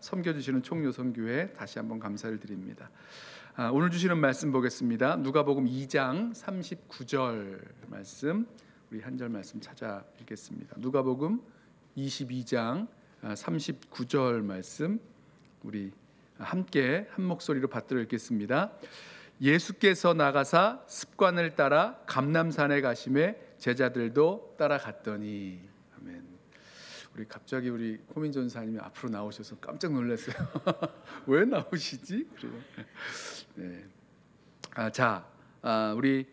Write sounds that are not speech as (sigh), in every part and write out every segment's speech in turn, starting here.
섬겨주시는 총요성교회 다시 한번 감사를 드립니다. 아, 오늘 주시는 말씀 보겠습니다. 누가복음 2장 39절 말씀 우리 한 절 말씀 찾아 읽겠습니다. 누가복음 22장 39절 아, 말씀 우리 함께 한 목소리로 받들어 읽겠습니다. 예수께서 나가사 습관을 따라 감남산에 가심에 제자들도 따라갔더니 우리 갑자기 우리 코민 전사님이 앞으로 나오셔서 깜짝 놀랐어요. (laughs) 왜 나오시지? 그래 네. 아, 자, 아, 우리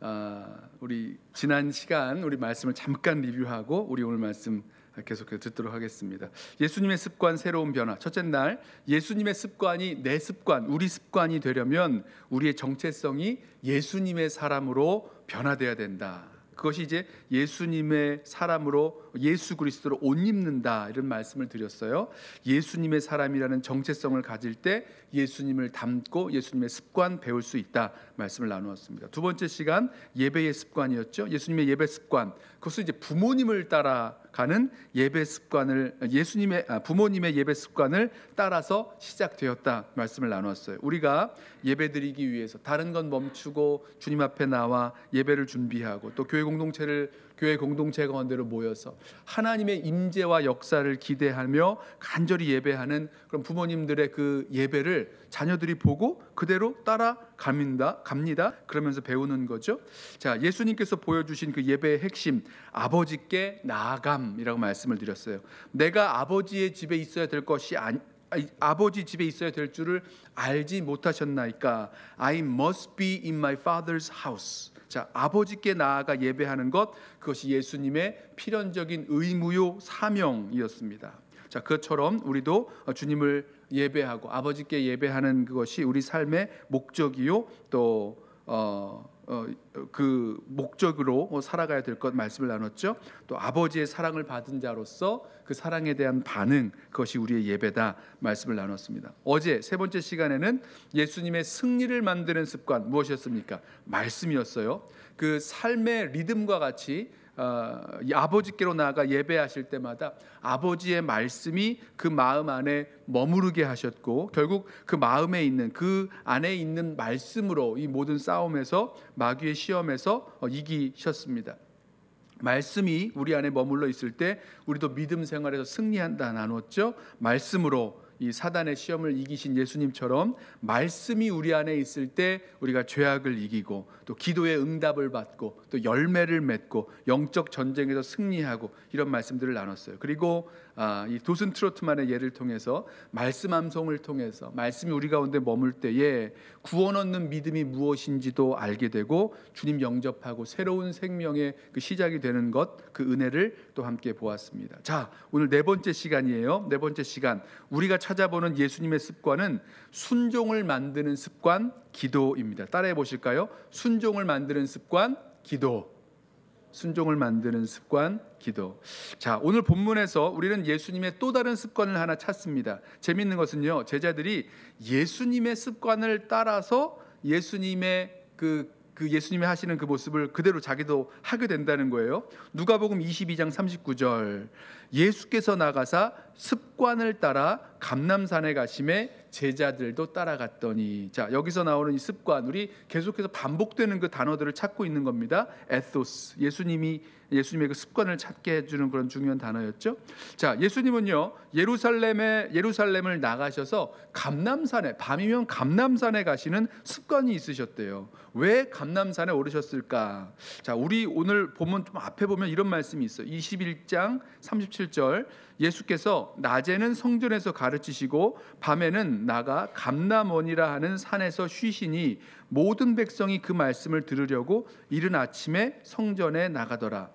아, 우리 지난 시간 우리 말씀을 잠깐 리뷰하고 우리 오늘 말씀 계속해서 듣도록 하겠습니다. 예수님의 습관 새로운 변화. 첫째 날 예수님의 습관이 내 습관, 우리 습관이 되려면 우리의 정체성이 예수님의 사람으로 변화돼야 된다. 그것이 이제 예수님의 사람으로 예수 그리스도로 옷 입는다 이런 말씀을 드렸어요. 예수님의 사람이라는 정체성을 가질 때 예수님을 담고 예수님의 습관 배울 수 있다 말씀을 나누었습니다. 두 번째 시간 예배의 습관이었죠. 예수님의 예배 습관. 그것은 이제 부모님을 따라 가는 예배 습관을 예수님의 아, 부모님의 예배 습관을 따라서 시작되었다 말씀을 나눴어요. 우리가 예배드리기 위해서 다른 건 멈추고 주님 앞에 나와 예배를 준비하고 또 교회 공동체를 교회 공동체가 운데로 모여서 하나님의 임재와 역사를 기대하며 간절히 예배하는 그런 부모님들의 그 예배를 자녀들이 보고 그대로 따라갑니다. 갑니다. 그러면서 배우는 거죠. 자, 예수님께서 보여주신 그 예배의 핵심 아버지께 나아감이라고 말씀을 드렸어요. 내가 아버지의 집에 있어야 될 것이 아니, 아, 아버지 집에 있어야 될 줄을 알지 못하셨나이까 I must be in my father's house 자 아버지께 나아가 예배하는 것 그것이 예수님의 필연적인 의무요 사명이었습니다 자 그처럼 우리도 주님을 예배하고 아버지께 예배하는 그것이 우리 삶의 목적이요 또 어, 어, 그 목적으로 뭐 살아가야 될 것 말씀을 나눴죠. 또 아버지의 사랑을 받은 자로서 그 사랑에 대한 반응 그것이 우리의 예배다 말씀을 나눴습니다. 어제 세 번째 시간에는 예수님의 승리를 만드는 습관 무엇이었습니까? 말씀이었어요. 그 삶의 리듬과 같이 어, 아버지께로 나아가 예배하실 때마다 아버지의 말씀이 그 마음 안에 머무르게 하셨고 결국 그 마음에 있는 그 안에 있는 말씀으로 이 모든 싸움에서 마귀의 시험에서 어, 이기셨습니다. 말씀이 우리 안에 머물러 있을 때 우리도 믿음 생활에서 승리한다 나눴죠. 말씀으로 이 사단의 시험을 이기신 예수님처럼 말씀이 우리 안에 있을 때 우리가 죄악을 이기고 또 기도의 응답을 받고 또 열매를 맺고 영적 전쟁에서 승리하고 이런 말씀들을 나눴어요. 그리고 아, 이 도슨 트로트만의 예를 통해서 말씀 암송을 통해서 말씀이 우리 가운데 머물 때에 구원 얻는 믿음이 무엇인지도 알게 되고 주님 영접하고 새로운 생명의 그 시작이 되는 것 그 은혜를 또 함께 보았습니다. 자 오늘 네 번째 시간이에요. 네 번째 시간 우리가 찾 찾아보는 예수님의 습관은 순종을 만드는 습관, 기도입니다. 따라해 보실까요? 순종을 만드는 습관, 기도. 순종을 만드는 습관, 기도. 자, 오늘 본문에서 우리는 예수님의 또 다른 습관을 하나 찾습니다. 재밌는 것은요, 제자들이 예수님의 습관을 따라서 예수님의 그, 그 예수님이 하시는 그 모습을 그대로 자기도 하게 된다는 거예요. 누가복음 22장 39절. 예수께서 나가사 습관을 따라 감남산에 가심에 제자들도 따라갔더니 자 여기서 나오는 이 습관 우리 계속해서 반복되는 그 단어들을 찾고 있는 겁니다. 에토스 예수님이 예수님의 그 습관을 찾게 해주는 그런 중요한 단어였죠. 자 예수님은요 예루살렘에 예루살렘을 나가셔서 감남산에 밤이면 감남산에 가시는 습관이 있으셨대요. 왜 감남산에 오르셨을까? 자 우리 오늘 보면 좀 앞에 보면 이런 말씀이 있어 21장 37절 예수께서 낮에는 성전에서 가르 가르치시고 밤에는 나가 감나원이라 하는 산에서 쉬시니 모든 백성이 그 말씀을 들으려고 이른 아침에 성전에 나가더라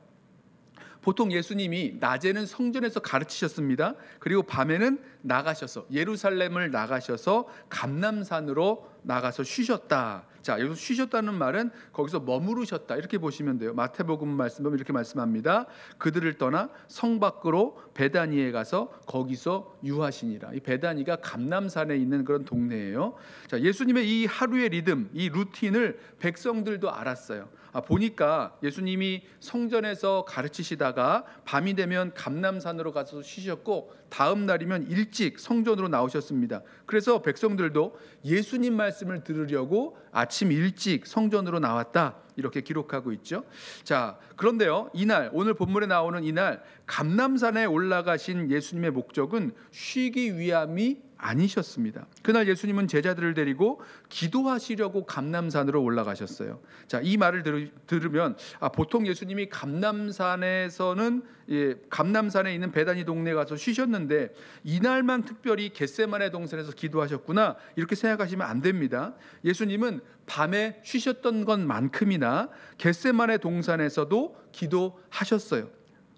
보통 예수님이 낮에는 성전에서 가르치셨습니다. 그리고 밤에는 나가셔서 예루살렘을 나가셔서 감남산으로 나가서 쉬셨다. 자, 여기서 쉬셨다는 말은 거기서 머무르셨다. 이렇게 보시면 돼요. 마태복음 말씀 보면 이렇게 말씀합니다. 그들을 떠나 성 밖으로 베다니에 가서 거기서 유하시니라. 이 베다니가 감남산에 있는 그런 동네예요. 자, 예수님의 이 하루의 리듬, 이 루틴을 백성들도 알았어요. 아, 보니까 예수님이 성전에서 가르치시다가 밤이 되면 감남산으로 가서 쉬셨고 다음 날이면 일찍 성전으로 나오셨습니다. 그래서 백성들도 예수님 말씀을 들으려고 아침 일찍 성전으로 나왔다. 이렇게 기록하고 있죠. 자, 그런데요. 이날 오늘 본문에 나오는 이날 감남산에 올라가신 예수님의 목적은 쉬기 위함이 아니셨습니다. 그날 예수님은 제자들을 데리고 기도하시려고 감남산으로 올라가셨어요. 자, 이 말을 들으, 면 아, 보통 예수님이 감남산에서는 예, 감남산에 있는 베다니 동네 가서 쉬셨는데 이날만 특별히 겟세만의 동산에서 기도하셨구나 이렇게 생각하시면 안 됩니다. 예수님은 밤에 쉬셨던 것만큼이나 겟세만의 동산에서도 기도하셨어요.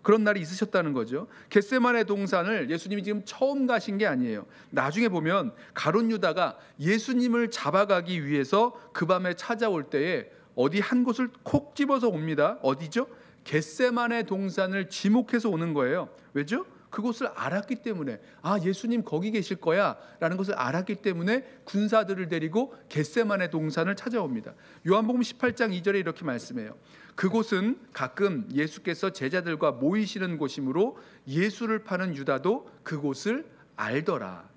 그런 날이 있으셨다는 거죠. 겟세만의 동산을 예수님이 지금 처음 가신 게 아니에요. 나중에 보면 가론 유다가 예수님을 잡아가기 위해서 그 밤에 찾아올 때에 어디 한 곳을 콕 집어서 옵니다. 어디죠? 겟세만의 동산을 지목해서 오는 거예요. 왜죠? 그곳을 알았기 때문에 아 예수님 거기 계실 거야라는 것을 알았기 때문에 군사들을 데리고 겟세만의 동산을 찾아옵니다. 요한복음 18장 2절에 이렇게 말씀해요. 그곳은 가끔 예수께서 제자들과 모이시는 곳이므로 예수를 파는 유다도 그곳을 알더라.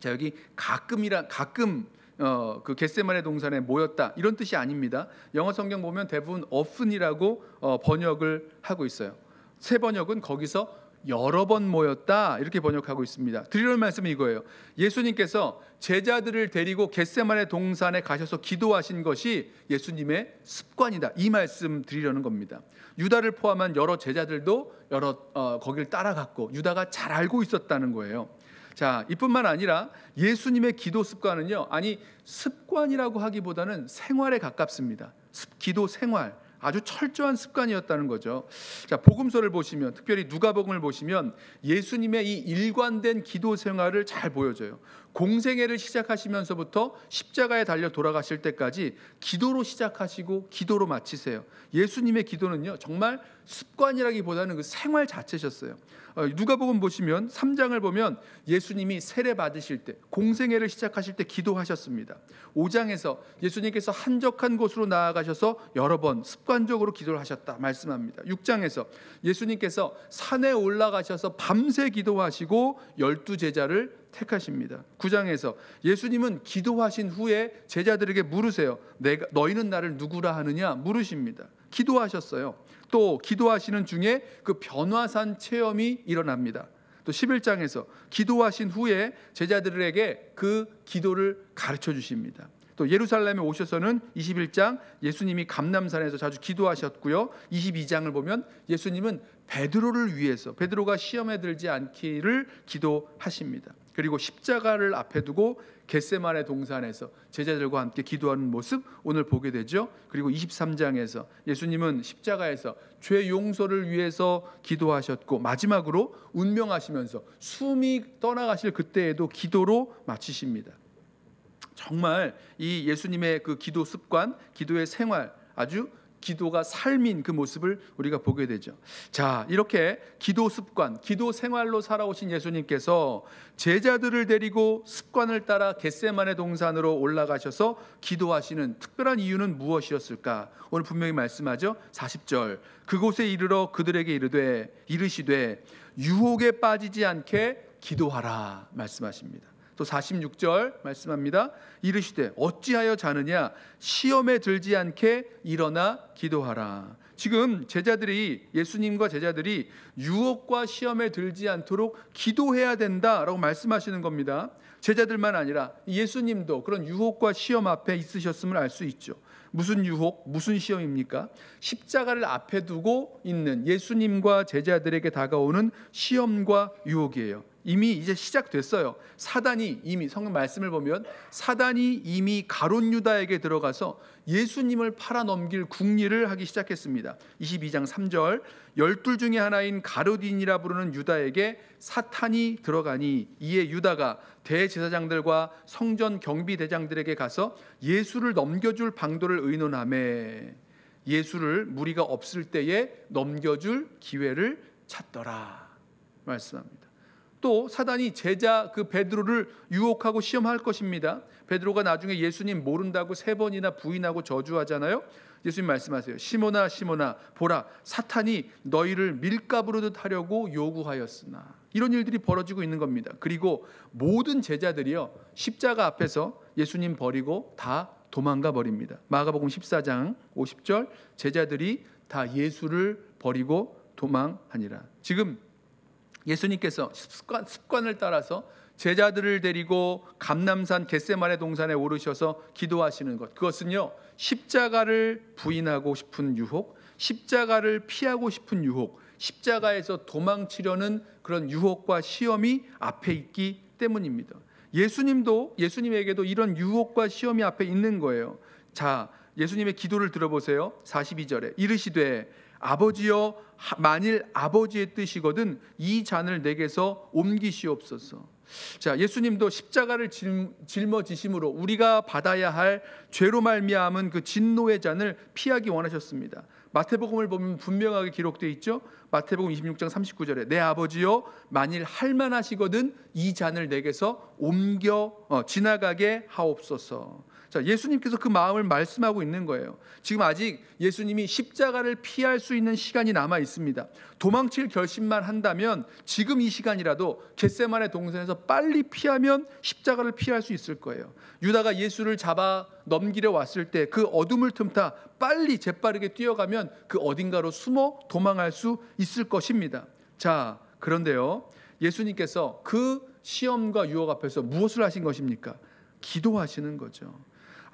자 여기 가끔이라 가끔 어, 그 겟세만의 동산에 모였다 이런 뜻이 아닙니다. 영어 성경 보면 대부분 often이라고 어, 번역을 하고 있어요. 새 번역은 거기서 여러 번 모였다 이렇게 번역하고 있습니다. 드리는 말씀은 이거예요. 예수님께서 제자들을 데리고 겟세마네 동산에 가셔서 기도하신 것이 예수님의 습관이다. 이 말씀 드리려는 겁니다. 유다를 포함한 여러 제자들도 여러 어, 거길 따라갔고 유다가 잘 알고 있었다는 거예요. 자, 이뿐만 아니라 예수님의 기도 습관은요. 아니 습관이라고 하기보다는 생활에 가깝습니다. 습, 기도 생활. 아주 철저한 습관이었다는 거죠. 자, 복음서를 보시면 특별히 누가복음을 보시면 예수님의 이 일관된 기도 생활을 잘 보여줘요. 공생애를 시작하시면서부터 십자가에 달려 돌아가실 때까지 기도로 시작하시고 기도로 마치세요. 예수님의 기도는요, 정말 습관이라기보다는 그 생활 자체셨어요. 어, 누가복음 보시면 3장을 보면 예수님이 세례 받으실 때 공생애를 시작하실 때 기도하셨습니다. 5장에서 예수님께서 한적한 곳으로 나아가셔서 여러 번 습관적으로 기도를 하셨다 말씀합니다. 6장에서 예수님께서 산에 올라가셔서 밤새 기도하시고 열두 제자를 택하십니다. 9장에서 예수님은 기도하신 후에 제자들에게 물으세요. 내가 너희는 나를 누구라 하느냐 물으십니다. 기도하셨어요. 또 기도하시는 중에 그 변화산 체험이 일어납니다. 또 11장에서 기도하신 후에 제자들에게 그 기도를 가르쳐 주십니다. 또 예루살렘에 오셔서는 21장 예수님이 감남산에서 자주 기도하셨고요. 22장을 보면 예수님은 베드로를 위해서 베드로가 시험에 들지 않기를 기도하십니다. 그리고 십자가를 앞에 두고 겟세마네 동산에서 제자들과 함께 기도하는 모습 오늘 보게 되죠. 그리고 23장에서 예수님은 십자가에서 죄 용서를 위해서 기도하셨고 마지막으로 운명하시면서 숨이 떠나가실 그때에도 기도로 마치십니다. 정말 이 예수님의 그 기도 습관, 기도의 생활 아주 기도가 삶인 그 모습을 우리가 보게 되죠. 자, 이렇게 기도 습관, 기도 생활로 살아오신 예수님께서 제자들을 데리고 습관을 따라 겟세만의 동산으로 올라가셔서 기도하시는 특별한 이유는 무엇이었을까? 오늘 분명히 말씀하죠. 40절. 그곳에 이르러 그들에게 이르되 이르시되 유혹에 빠지지 않게 기도하라 말씀하십니다. 또 46절 말씀합니다. 이르시되 어찌하여 자느냐 시험에 들지 않게 일어나 기도하라. 지금 제자들이 예수님과 제자들이 유혹과 시험에 들지 않도록 기도해야 된다라고 말씀하시는 겁니다. 제자들만 아니라 예수님도 그런 유혹과 시험 앞에 있으셨음을 알 수 있죠. 무슨 유혹, 무슨 시험입니까? 십자가를 앞에 두고 있는 예수님과 제자들에게 다가오는 시험과 유혹이에요. 이미 이제 시작됐어요. 사단이 이미 성경 말씀을 보면 사단이 이미 가론 유다에게 들어가서 예수님을 팔아넘길 궁리를 하기 시작했습니다. 22장 3절 열둘 중에 하나인 가로딘이라 부르는 유다에게 사탄이 들어가니 이에 유다가 대제사장들과 성전 경비대장들에게 가서 예수를 넘겨줄 방도를 의논하며 예수를 무리가 없을 때에 넘겨줄 기회를 찾더라 말씀합니다. 또 사단이 제자 그 베드로를 유혹하고 시험할 것입니다. 베드로가 나중에 예수님 모른다고 세 번이나 부인하고 저주하잖아요. 예수님 말씀하세요. 시모나 시모나 보라 사탄이 너희를 밀가부르듯 하려고 요구하였으나 이런 일들이 벌어지고 있는 겁니다. 그리고 모든 제자들이요 십자가 앞에서 예수님 버리고 다 도망가 버립니다. 마가복음 14장 50절 제자들이 다 예수를 버리고 도망하니라. 지금 예수님께서 습관, 습관을 따라서 제자들을 데리고 감남산 겟세마네 동산에 오르셔서 기도하시는 것. 그것은요. 십자가를 부인하고 싶은 유혹, 십자가를 피하고 싶은 유혹, 십자가에서 도망치려는 그런 유혹과 시험이 앞에 있기 때문입니다. 예수님도 예수님에게도 이런 유혹과 시험이 앞에 있는 거예요. 자, 예수님의 기도를 들어보세요. 42절에 이르시되 아버지여 만일 아버지의 뜻이거든 이 잔을 내게서 옮기시옵소서. 자, 예수님도 십자가를 짊어지심으로 우리가 받아야 할 죄로 말미암은 그 진노의 잔을 피하기 원하셨습니다. 마태복음을 보면 분명하게 기록되어 있죠. 마태복음 26장 39절에 내 아버지여 만일 할만하시거든 이 잔을 내게서 옮겨 어, 지나가게 하옵소서. 자, 예수님께서 그 마음을 말씀하고 있는 거예요. 지금 아직 예수님이 십자가를 피할 수 있는 시간이 남아 있습니다. 도망칠 결심만 한다면 지금 이 시간이라도 겟세만의 동산에서 빨리 피하면 십자가를 피할 수 있을 거예요. 유다가 예수를 잡아 넘기려 왔을 때 그 어둠을 틈타 빨리 재빠르게 뛰어가면 그 어딘가로 숨어 도망할 수 있을 것입니다. 자, 그런데요. 예수님께서 그 시험과 유혹 앞에서 무엇을 하신 것입니까? 기도하시는 거죠.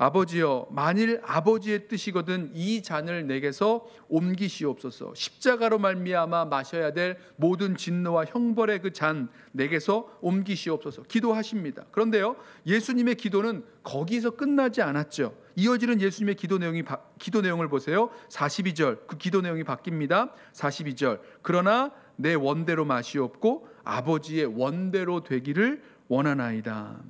아버지여 만일 아버지의 뜻이거든 이 잔을 내게서 옮기시옵소서 십자가로 말미암아 마셔야 될 모든 진노와 형벌의 그 잔 내게서 옮기시옵소서 기도하십니다 그런데요 예수님의 기도는 거기서 끝나지 않았죠 이어지는 예수님의 기도 내용이 기도 내용을 보세요 42절 그 기도 내용이 바뀝니다 42절 그러나 내 원대로 마시옵고 아버지의 원대로 되기를 원하나이다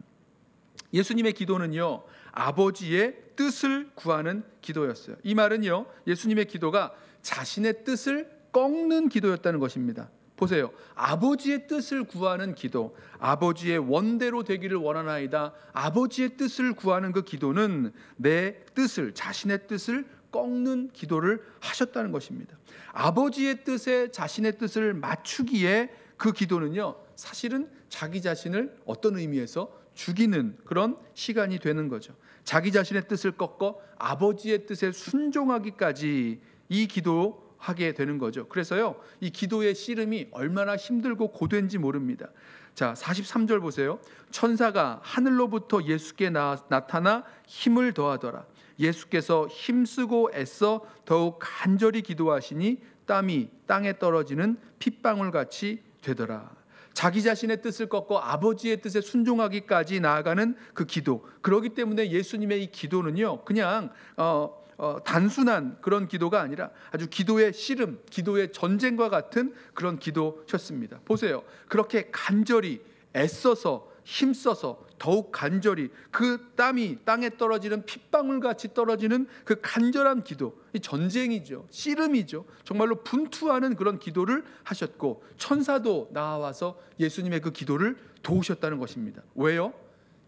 예수님의 기도는요 아버지의 뜻을 구하는 기도였어요. 이 말은요, 예수님의 기도가 자신의 뜻을 꺾는 기도였다는 것입니다. 보세요. 아버지의 뜻을 구하는 기도, 아버지의 원대로 되기를 원하나이다. 아버지의 뜻을 구하는 그 기도는 내 뜻을, 자신의 뜻을 꺾는 기도를 하셨다는 것입니다. 아버지의 뜻에 자신의 뜻을 맞추기에 그 기도는요, 사실은 자기 자신을 어떤 의미에서 죽이는 그런 시간이 되는 거죠. 자기 자신의 뜻을 꺾어 아버지의 뜻에 순종하기까지 이 기도하게 되는 거죠. 그래서요, 이 기도의 씨름이 얼마나 힘들고 고된지 모릅니다. 자, 43절 보세요. 천사가 하늘로부터 예수께 나, 타나 힘을 더하더라. 예수께서 힘쓰고 애써 더욱 간절히 기도하시니 땀이 땅에 떨어지는 핏방울 같이 되더라. 자기 자신의 뜻을 꺾고 아버지의 뜻에 순종하기까지 나아가는 그 기도. 그러기 때문에 예수님의 이 기도는요, 그냥 어, 어, 단순한 그런 기도가 아니라 아주 기도의 씨름, 기도의 전쟁과 같은 그런 기도셨습니다. 보세요. 그렇게 간절히 애써서 힘써서 더욱 간절히 그 땀이 땅에 떨어지는 핏방울 같이 떨어지는 그 간절한 기도, 전쟁이죠, 씨름이죠. 정말로 분투하는 그런 기도를 하셨고 천사도 나와서 예수님의 그 기도를 도우셨다는 것입니다. 왜요?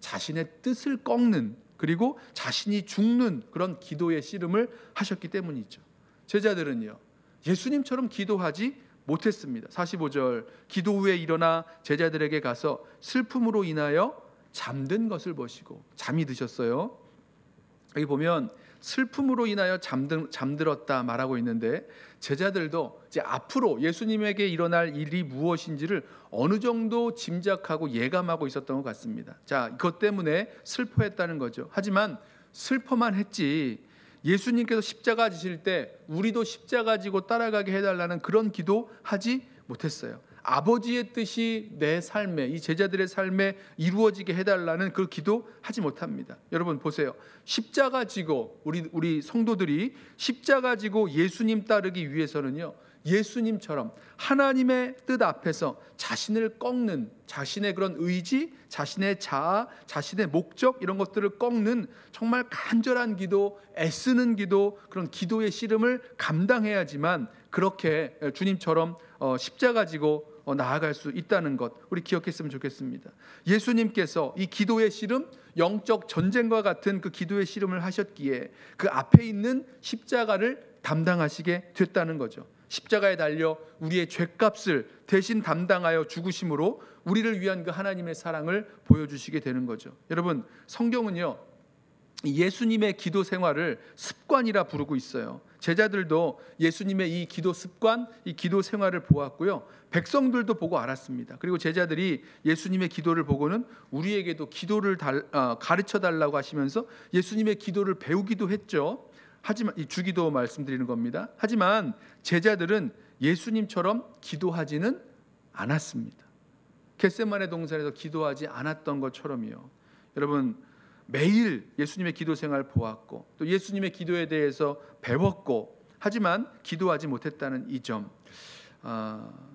자신의 뜻을 꺾는 그리고 자신이 죽는 그런 기도의 씨름을 하셨기 때문이죠. 제자들은요 예수님처럼 기도하지 못했습니다. 45절 기도 후에 일어나 제자들에게 가서 슬픔으로 인하여 잠든 것을 보시고 잠이 드셨어요. 여기 보면 슬픔으로 인하여 잠든, 잠들었다 말하고 있는데 제자들도 이제 앞으로 예수님에게 일어날 일이 무엇인지를 어느 정도 짐작하고 예감하고 있었던 것 같습니다. 자, 그것 때문에 슬퍼했다는 거죠. 하지만 슬퍼만 했지 예수님께서 십자가 지실 때 우리도 십자가 지고 따라가게 해달라는 그런 기도 하지 못했어요. 아버지의 뜻이 내 삶에 이 제자들의 삶에 이루어지게 해달라는 그 기도 하지 못합니다. 여러분 보세요. 십자가 지고 우리 우리 성도들이 십자가 지고 예수님 따르기 위해서는요. 예수님처럼 하나님의 뜻 앞에서 자신을 꺾는 자신의 그런 의지, 자신의 자아, 자신의 목적 이런 것들을 꺾는 정말 간절한 기도, 애쓰는 기도, 그런 기도의 씨름을 감당해야지만 그렇게 어, 주님처럼 어, 십자가 지고 어, 나아갈 수 있다는 것 우리 기억했으면 좋겠습니다. 예수님께서 이 기도의 씨름 영적 전쟁과 같은 그 기도의 씨름을 하셨기에 그 앞에 있는 십자가를 담당하시게 됐다는 거죠. 십자가에 달려 우리의 죄값을 대신 담당하여 죽으심으로 우리를 위한 그 하나님의 사랑을 보여주시게 되는 거죠. 여러분, 성경은요, 예수님의 기도 생활을 습관이라 부르고 있어요. 제자들도 예수님의 이 기도 습관, 이 기도 생활을 보았고요. 백성들도 보고 알았습니다. 그리고 제자들이 예수님의 기도를 보고는 우리에게도 기도를 달, 어, 가르쳐 달라고 하시면서 예수님의 기도를 배우기도 했죠. 하지만 이 주기도 말씀드리는 겁니다. 하지만 제자들은 예수님처럼 기도하지는 않았습니다. 겟세만의 동산에서 기도하지 않았던 것처럼요 여러분 매일 예수님의 기도 생활 보았고 또 예수님의 기도에 대해서 배웠고 하지만 기도하지 못했다는 이 점. 어,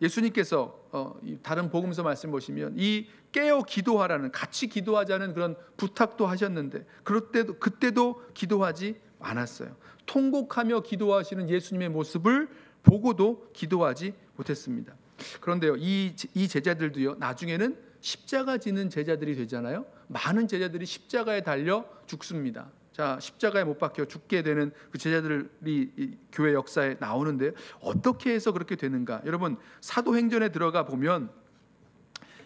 예수님께서 어, 다른 복음서 말씀 보시면 이 깨어 기도하라는 같이 기도하자는 그런 부탁도 하셨는데 그 때도 그때도 기도하지 않았어요. 통곡하며 기도하시는 예수님의 모습을 보고도 기도하지 못했습니다. 그런데요, 이 제자들도요, 나중에는 십자가 지는 제자들이 되잖아요. 많은 제자들이 십자가에 달려 죽습니다. 자 십자가에 못 박혀 죽게 되는 그 제자들이 교회 역사에 나오는데 어떻게 해서 그렇게 되는가? 여러분 사도행전에 들어가 보면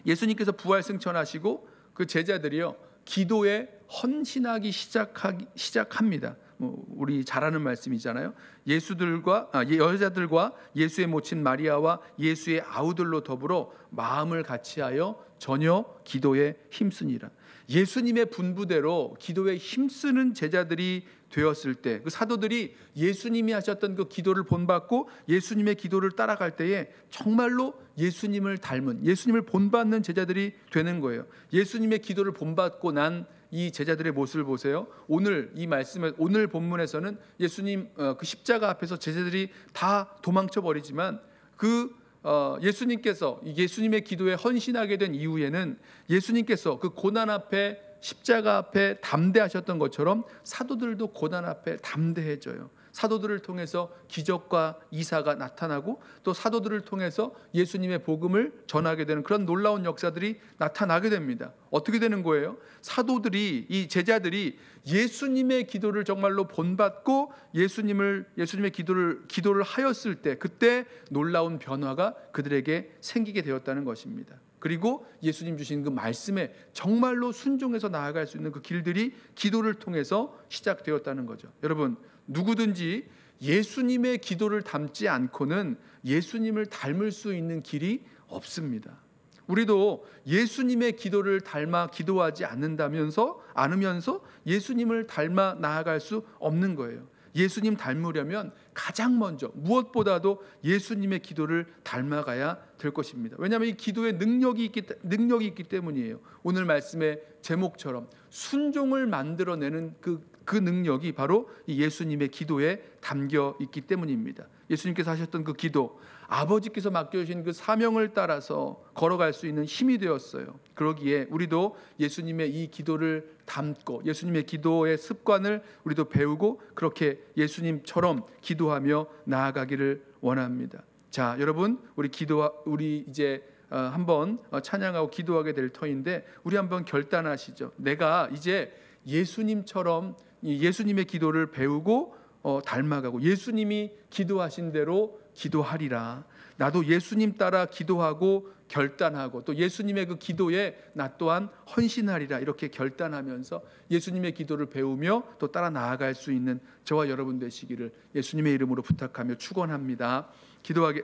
예수님께서 부활 승천하시고 그 제자들이요 기도에 헌신하기 시작하기 시작합니다. 뭐 우리 잘하는 말씀이잖아요. 예수들과 아, 예, 여자들과 예수의 모친 마리아와 예수의 아우들로 더불어 마음을 같이하여 전혀 기도에 힘쓰니라. 예수님의 분부대로 기도에 힘쓰는 제자들이 되었을 때, 그 사도들이 예수님이 하셨던 그 기도를 본받고 예수님의 기도를 따라갈 때에 정말로 예수님을 닮은, 예수님을 본받는 제자들이 되는 거예요. 예수님의 기도를 본받고 난 이 제자들의 모습을 보세요. 오늘 이 말씀에 오늘 본문에서는 예수님 어, 그 십자가 앞에서 제자들이 다 도망쳐 버리지만 그 어, 예수님께서 예수님의 기도에 헌신하게 된 이후에는 예수님께서 그 고난 앞에 십자가 앞에 담대하셨던 것처럼 사도들도 고난 앞에 담대해져요. 사도들을 통해서 기적과 이사가 나타나고 또 사도들을 통해서 예수님의 복음을 전하게 되는 그런 놀라운 역사들이 나타나게 됩니다. 어떻게 되는 거예요? 사도들이 이 제자들이 예수님의 기도를 정말로 본받고 예수님을 예수님의 기도를 기도를 하였을 때 그때 놀라운 변화가 그들에게 생기게 되었다는 것입니다. 그리고 예수님 주신 그 말씀에 정말로 순종해서 나아갈 수 있는 그 길들이 기도를 통해서 시작되었다는 거죠. 여러분, 누구든지 예수님의 기도를 닮지 않고는 예수님을 닮을 수 있는 길이 없습니다. 우리도 예수님의 기도를 닮아 기도하지 않는다면서 않으면서 예수님을 닮아 나아갈 수 없는 거예요. 예수님 닮으려면 가장 먼저 무엇보다도 예수님의 기도를 닮아가야 될 것입니다. 왜냐하면 이 기도에 능력이 있기, 능력이 있기 때문이에요. 오늘 말씀의 제목처럼 순종을 만들어내는 그그 능력이 바로 예수님의 기도에 담겨 있기 때문입니다. 예수님께서 하셨던 그 기도, 아버지께서 맡겨주신 그 사명을 따라서 걸어갈 수 있는 힘이 되었어요. 그러기에 우리도 예수님의 이 기도를 담고 예수님의 기도의 습관을 우리도 배우고 그렇게 예수님처럼 기도하며 나아가기를 원합니다. 자, 여러분, 우리 기도 우리 이제 어, 한번 어, 찬양하고 기도하게 될 터인데 우리 한번 결단하시죠. 내가 이제 예수님처럼 예수님의 기도를 배우고 어, 닮아가고 예수님이 기도하신 대로 기도하리라. 나도 예수님 따라 기도하고 결단하고 또 예수님의 그 기도에 나 또한 헌신하리라 이렇게 결단하면서 예수님의 기도를 배우며 또 따라 나아갈 수 있는 저와 여러분 되시기를 예수님의 이름으로 부탁하며 축원합니다. 기도하게